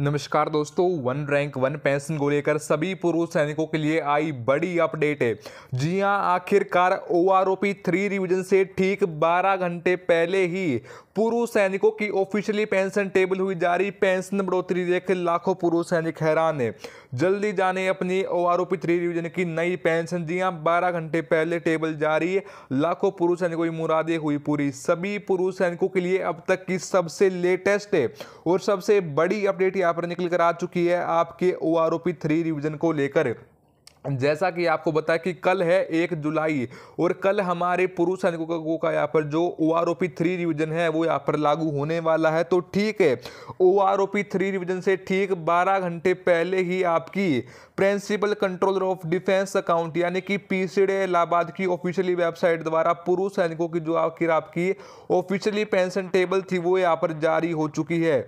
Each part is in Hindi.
नमस्कार दोस्तों वन रैंक वन पेंशन को लेकर सभी पूर्व सैनिकों के लिए आई बड़ी अपडेट है जी हां आखिरकार ओआरओपी थ्री रिविजन से ठीक 12 घंटे पहले ही पूर्व सैनिकों की ऑफिशियली पेंशन टेबल हुई जारी पेंशन बढ़ोतरी देख लाखों पूर्व सैनिक हैरान है जल्दी जाने अपनी ओ आर थ्री रिविजन की नई पेंशन जी हाँ बारह घंटे पहले टेबल जारी लाखों पूर्व सैनिकों की मुरादे हुई पूरी सभी पूर्व सैनिकों के लिए अब तक की सबसे लेटेस्ट है और सबसे बड़ी अपडेट यहाँ पर निकल कर आ चुकी है आपके O R O P three revision को लेकर जैसा कि आपको बताया कि कल है एक जुलाई और कल हमारे पुरुष सैनिकों का यहाँ पर जो O R O P three revision है वो यहाँ पर लागू होने वाला है तो ठीक है O R O P three revision से ठीक 12 घंटे पहले ही आपकी principal controller of defence account यानी कि पी सी डी इलाहाबाद की ऑफिशियली वेबसाइट द्वारा पुरुष सैनिकों की जो आखिर आपकी ऑफिशियली पेंशन टेबल थी वो यहाँ पर जारी हो चुकी है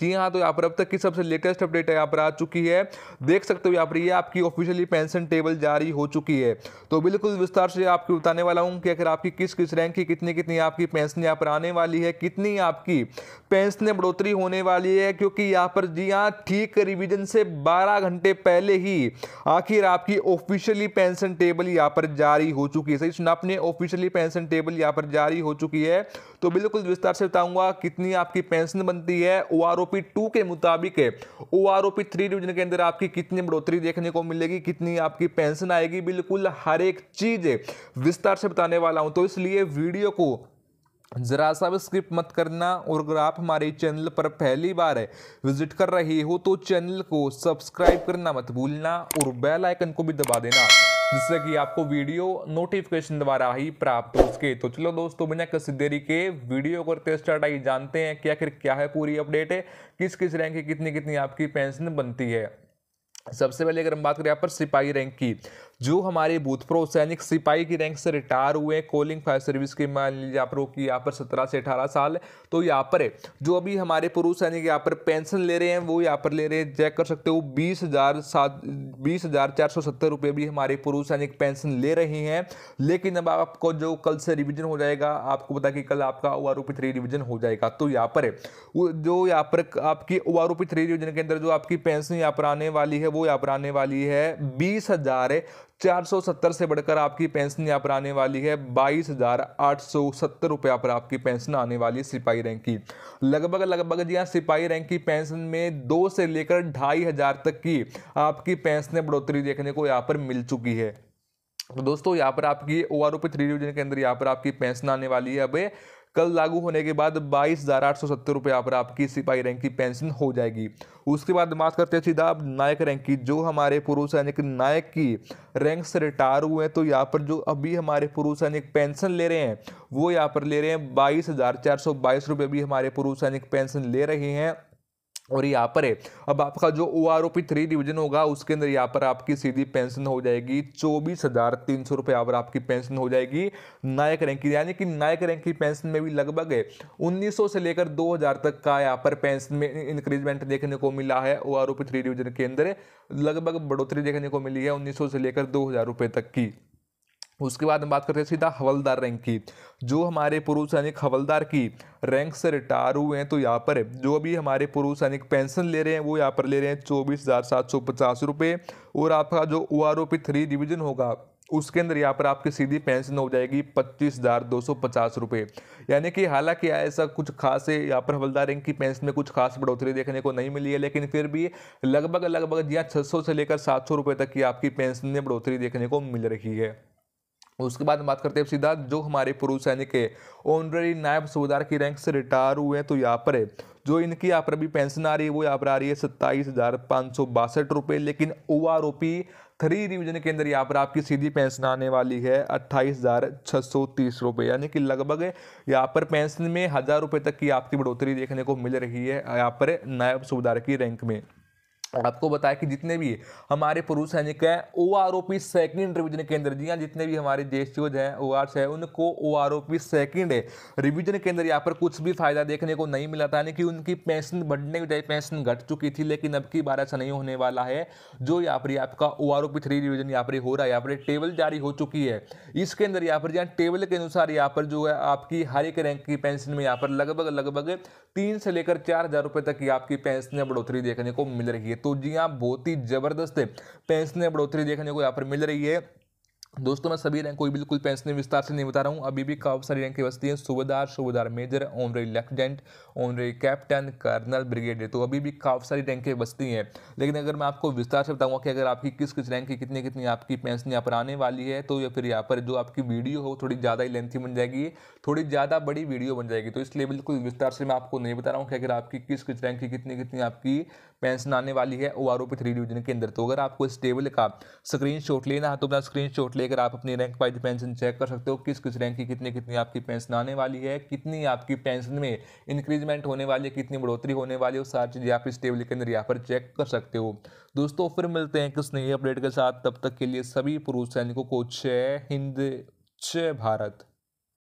जी हाँ तो यहाँ पर अब तक की सबसे लेटेस्ट अपडेट है यहाँ पर आ चुकी है देख सकते हो यहाँ पर ये आपकी ऑफिशियली पेंशन टेबल जारी हो चुकी है तो बिल्कुल विस्तार से आपको बताने वाला हूँ कि अगर आपकी किस किस रैंक की कितनी कितनी आपकी पेंशन यहाँ पर आने वाली है कितनी आपकी पेंशन बढ़ोतरी होने वाली है क्योंकि यहाँ पर जी हाँ ठीक रिविजन से बारह घंटे पहले ही आखिर आपकी ऑफिशियली पेंशन टेबल यहाँ पर जारी हो चुकी है सही सुना आपने ऑफिशियली पेंशन टेबल यहाँ पर जारी हो चुकी है तो बिल्कुल विस्तार से बताऊंगा कितनी आपकी पेंशन बनती है ओआरओपी टू के मुताबिक है ओआरओपी थ्री डिवीजन के अंदर आपकी कितनी बढ़ोतरी देखने को मिलेगी कितनी आपकी पेंशन आएगी बिल्कुल हर एक चीज़ विस्तार से बताने वाला हूं तो इसलिए वीडियो को ज़रा सा भी स्क्रिप्ट मत करना और अगर आप हमारे चैनल पर पहली बार है विजिट कर रहे हो तो चैनल को सब्सक्राइब करना मत भूलना और बेल आइकन को भी दबा देना जिससे कि आपको वीडियो नोटिफिकेशन द्वारा ही प्राप्त हो सके तो चलो दोस्तों बिना किसी देरी के वीडियो करते स्टार्ट आई जानते हैं कि आखिर क्या है पूरी अपडेट है किस किस रैंक की कितनी कितनी आपकी पेंशन बनती है सबसे पहले अगर हम बात करें यहाँ पर सिपाही रैंक की जो हमारे भूतपूर्व सैनिक सिपाही की रैंक से रिटायर हुए हैं फायर सर्विस के मान लीजिए आप लोग यहाँ पर सत्रह से अठारह साल तो यहाँ पर है जो अभी हमारे पूर्व सैनिक यहाँ पर पेंशन ले रहे हैं वो यहाँ पर ले रहे हैं चेक कर सकते हो बीस हज़ार सात बीस हज़ार चार सौ सत्तर रुपये भी हमारे पूर्व सैनिक पेंशन ले रहे हैं लेकिन अब आपको जो कल से रिविजन हो जाएगा आपको पता कि कल आपका ओ आर थ्री रिविजन हो जाएगा तो यहाँ पर जो यहाँ पर आपकी ओ आर थ्री रिविजन के अंदर जो आपकी पेंशन यहाँ पर आने वाली है वो यहाँ पर आने वाली है बीस हज़ार 470 से बढ़कर आपकी पेंशन यहाँ पर आने वाली है बाईस हज़ार आठ सौ सत्तर रुपया पर आपकी पेंशन आने वाली है सिपाही रैंक की लगभग लगभग जी हाँ सिपाही रैंक की पेंशन में दो से लेकर ढाई हज़ार तक की आपकी पेंशन बढ़ोतरी देखने को यहाँ पर मिल चुकी है तो दोस्तों यहाँ पर आपकी O R O P three division के अंदर यहाँ पर आपकी पेंशन आने वाली है अब कल लागू होने के बाद बाईस हज़ार आठ सौ सत्तर रुपये पर आपकी सिपाही रैंक की पेंशन हो जाएगी उसके बाद बात करते हैं सीधा आप नायक रैंक की जो हमारे पुरुष सैनिक नायक की रैंक से रिटायर हुए हैं तो यहाँ पर जो अभी हमारे पुरुष सैनिक पेंशन ले रहे हैं वो यहाँ पर ले रहे हैं बाईस हज़ार चार सौ बाईस रुपये भी हमारे पुरुष सैनिक पेंशन ले रहे हैं और यहाँ पर है अब आपका जो O R O P three division होगा उसके अंदर यहाँ पर आपकी सीधी पेंशन हो जाएगी चौबीस हज़ार तीन सौ रुपये यहाँ पर आपकी पेंशन हो जाएगी नायक रैंक की यानी कि नायक रैंक की पेंशन में भी लगभग है उन्नीस सौ से लेकर दो हज़ार तक का यहाँ पर पेंशन में इंक्रीजमेंट देखने को मिला है O R O P three division के अंदर लगभग बढ़ोतरी देखने को मिली है उन्नीस सौ से लेकर दो हज़ार रुपये तक की उसके बाद हम बात करते हैं सीधा हवलदार रैंक की जो हमारे पुरुष सैनिक हवलदार की रैंक से रिटायर हुए हैं तो यहाँ पर जो अभी हमारे पुरुष सैनिक पेंशन ले रहे हैं वो यहाँ पर ले रहे हैं चौबीस हज़ार सात सौ पचास रुपये और आपका जो O R O P three division होगा उसके अंदर यहाँ पर आपकी सीधी पेंशन हो जाएगी पच्चीस हज़ार दो सौ पचास रुपये यानी कि हालांकि ऐसा कुछ खास है यहाँ पर हवलदार रैंक की पेंशन में कुछ खास बढ़ोतरी देखने को नहीं मिली है लेकिन फिर भी लगभग लगभग यहाँ छः सौ से लेकर सात सौ रुपये तक की आपकी पेंशन में बढ़ोतरी देखने को मिल रही है उसके बाद बात करते हैं सीधा जो हमारे पूर्व सैनिक है ऑनरेरी नायब सूबेदार की रैंक से रिटायर हुए हैं तो यहाँ पर है जो इनकी यहाँ पर अभी पेंशन आ रही है वो यहाँ पर आ रही है सत्ताईस हज़ार पाँच सौ बासठ रुपये लेकिन O R O P three revision के अंदर यहाँ पर आपकी सीधी पेंशन आने वाली है अट्ठाईस हज़ार छः सौ तीस रुपये यानी कि लगभग यहाँ पर पेंशन में हज़ार रुपये तक की आपकी बढ़ोतरी देखने को मिल रही है यहाँ पर नायब सूबेदार की रैंक में आपको बताया कि जितने भी हमारे पुरुष सैनिक हैं O R O P second revision के अंदर जी हाँ जितने भी हमारे देश एस हैं ओ आर है उनको O R O P second revision के अंदर यहाँ पर कुछ भी फायदा देखने को नहीं मिला था यानी कि उनकी पेंशन बढ़ने की बजाय पेंशन घट चुकी थी लेकिन अब की बार ऐसा नहीं होने वाला है जो यहाँ पर आपका O R O P three revision यहाँ पर हो रहा है यहाँ पर टेबल जारी हो चुकी है इसके अंदर यहाँ पर जहाँ टेबल के अनुसार यहाँ पर जो है आपकी हर एक रैंक की पेंशन में यहाँ पर लगभग लगभग तीन से लेकर चार हज़ार रुपये तक की आपकी पेंशन में बढ़ोतरी देखने को मिल रही है तो जी हाँ बहुत ही ज़बरदस्त पेंशन बढ़ोतरी देखने को यहाँ पर मिल रही है दोस्तों मैं सभी रैंक को बिल्कुल पेंशन विस्तार से नहीं बता रहा हूँ अभी भी काफ़ी सारी रैंकें बचती हैं सूबेदार सूबेदार major honorary lieutenant honorary captain colonel brigadier तो अभी भी काफ़ी सारी रैंकें बचती हैं लेकिन अगर मैं आपको विस्तार से बताऊँगा कि अगर आपकी किस किस रैंक की कितनी कितनी आपकी पेंशन यहाँ पर आने वाली है तो या फिर यहाँ पर जो आपकी वीडियो हो थोड़ी ज़्यादा ही लेंथी बन जाएगी थोड़ी ज़्यादा बड़ी वीडियो बन जाएगी तो इसलिए बिल्कुल विस्तार से मैं आपको नहीं बता रहा हूँ कि अगर आपकी किस किस रैंक की कितनी कितनी आपकी पेंशन आने वाली है O R O P three division के अंदर तो अगर आपको इस टेबल का स्क्रीन लेना है तो अपना स्क्रीन लेकर आप अपनी रैंक वाइज पेंशन चेक कर सकते हो किस किस रैंक की कितनी कितनी आपकी पेंशन आने वाली है कितनी आपकी पेंशन में इंक्रीजमेंट होने वाली है कितनी बढ़ोतरी होने वाली है सारी चीज़ें आप इस टेबल के अंदर यहाँ पर चेक कर सकते हो दोस्तों फिर मिलते हैं किस नई अपडेट के साथ तब तक के लिए सभी पुरुष सैनिकों को छ हिंद छ भारत